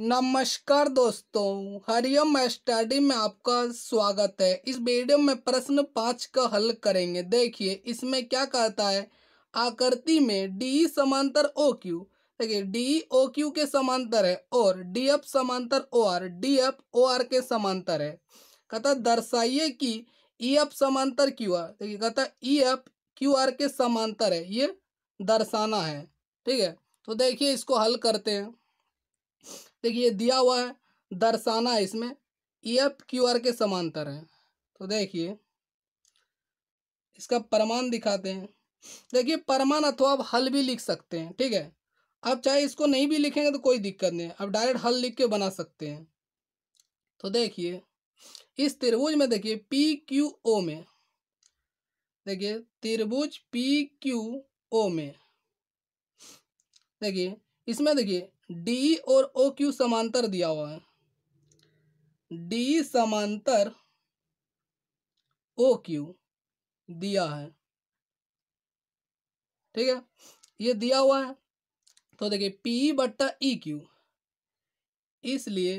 नमस्कार दोस्तों हरिओम स्टडी में आपका स्वागत है इस वीडियो में प्रश्न पाँच का हल करेंगे देखिए इसमें क्या कहता है आकृति में डी समांतर ओ क्यू देखिए डी ओ क्यू के समांतर है और डी एफ समांतर O R D F O R के समांतर है कहता दर्शाइए कि ई e एफ समांतर क्यू आर देखिए कहता ई एफ क्यू आर के समांतर है ये दर्शाना है ठीक है तो देखिए इसको हल करते हैं देखिए तो दिया हुआ है दर्शाना है इसमें एफ क्यू आर के समांतर है तो देखिए इसका प्रमाण दिखाते हैं देखिए प्रमाण अथवा आप हल भी लिख सकते हैं ठीक है अब चाहे इसको नहीं भी लिखेंगे तो कोई दिक्कत नहीं है आप डायरेक्ट हल लिख के बना सकते हैं तो देखिए इस त्रिभुज में देखिए पी क्यू ओ में देखिए त्रिभुज पी क्यू ओ में देखिए इसमें देखिए डी और ओ क्यू समांतर दिया हुआ है डी समांतर ओ क्यू दिया है ठीक है ये दिया हुआ है तो देखिए पी बट्टा ई क्यू इसलिए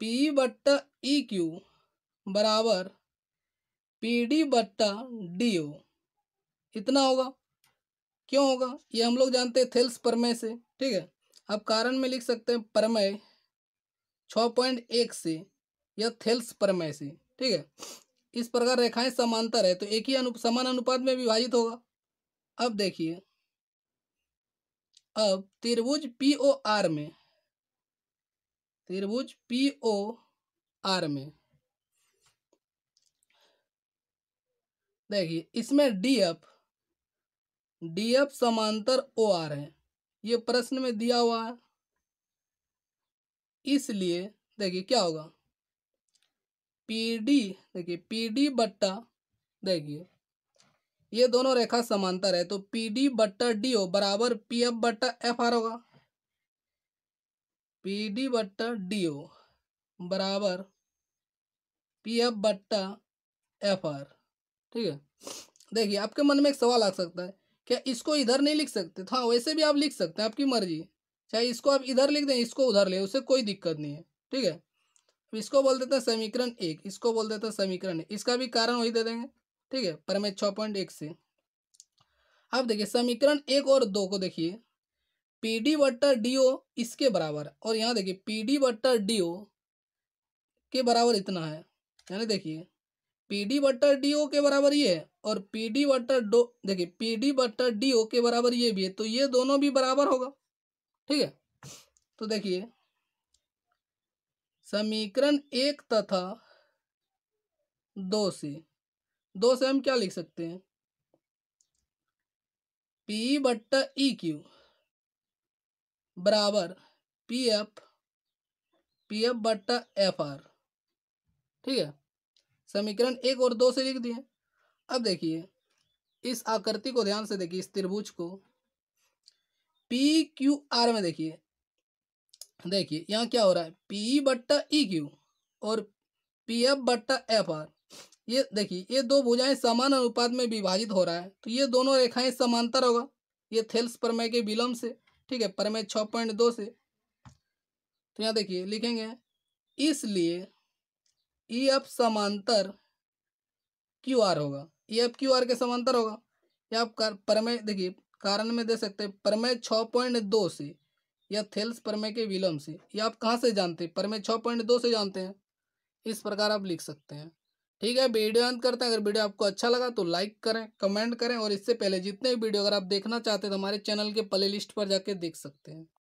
पी बट्टा ई क्यू बराबर पी डी बट्टा डी ओ इतना होगा क्यों होगा ये हम लोग जानते हैं थेल्स परमे से ठीक है अब कारण में लिख सकते हैं प्रमेय छ पॉइंट एक से या थेल्स प्रमेय से ठीक है इस प्रकार रेखाएं समांतर है तो एक ही अनु समान अनुपात में विभाजित होगा अब देखिए अब त्रिभुज पी ओ आर में त्रिभुज पी ओ आर में देखिए इसमें डी एफ डी एफ समांतर ओ आर है ये प्रश्न में दिया हुआ है इसलिए देखिए क्या होगा पी डी देखिए पी डी बट्टा देखिए ये दोनों रेखा समांतर है तो पी डी बट्टा डी ओ बराबर पी एफ बट्टा एफ आर होगा पी डी बट्टा डी ओ बराबर पी एफ बट्टा एफ आर ठीक है देखिए आपके मन में एक सवाल आ सकता है क्या इसको इधर नहीं लिख सकते था वैसे भी आप लिख सकते हैं आपकी मर्जी चाहे इसको आप इधर लिख दें इसको उधर ले उसे कोई दिक्कत नहीं है ठीक है इसको बोल देते हैं समीकरण एक इसको बोल देते हैं समीकरण एक इसका भी कारण वही दे देंगे ठीक है परमे छ पॉइंट एक से अब देखिए समीकरण एक और दो को देखिए पी डी वट्टर डी ओ इसके बराबर और यहाँ देखिए पी डी वट्टर डी ओ के बराबर इतना है यानी देखिए पी डी बटर डी ओ के बराबर ये है और पी डी बटर डो देखिए पी डी बटर डी ओ के बराबर ये भी है तो ये दोनों भी बराबर होगा ठीक है तो देखिए समीकरण एक तथा दो से दो से हम क्या लिख सकते हैं पी बट्टा ई e क्यू बराबर पी एफ पी एफ बट्टा एफ आर ठीक है समीकरण एक और दो से लिख दिए अब देखिए इस आकृति को ध्यान से देखिए इस त्रिभुज को पी क्यू आर में देखिए देखिए यहाँ क्या हो रहा है पी बट्टा ई e क्यू और पी एफ बट्टा एफ आर ये देखिए ये दो भुजाएं समान अनुपात में विभाजित हो रहा है तो ये दोनों रेखाएं समांतर होगा ये थेल्स प्रमेय के विलम्ब से ठीक है प्रमेय छः पॉइंट दो से तो यहाँ देखिए लिखेंगे इसलिए ई e एफ समांतर क्यू आर होगा ई एफ क्यू आर के समांतर होगा या आप परमे देखिए कारण में दे सकते हैं परमय छः पॉइंट दो से या थेल्स परमे के विलम से या आप कहाँ से जानते हैं परमे छः पॉइंट दो से जानते हैं इस प्रकार आप लिख सकते हैं ठीक है वीडियो अंत करते हैं अगर वीडियो आपको अच्छा लगा तो लाइक करें कमेंट करें और इससे पहले जितने भी वीडियो अगर आप देखना चाहते हैं तो हमारे चैनल के प्ले लिस्ट पर जाके देख सकते हैं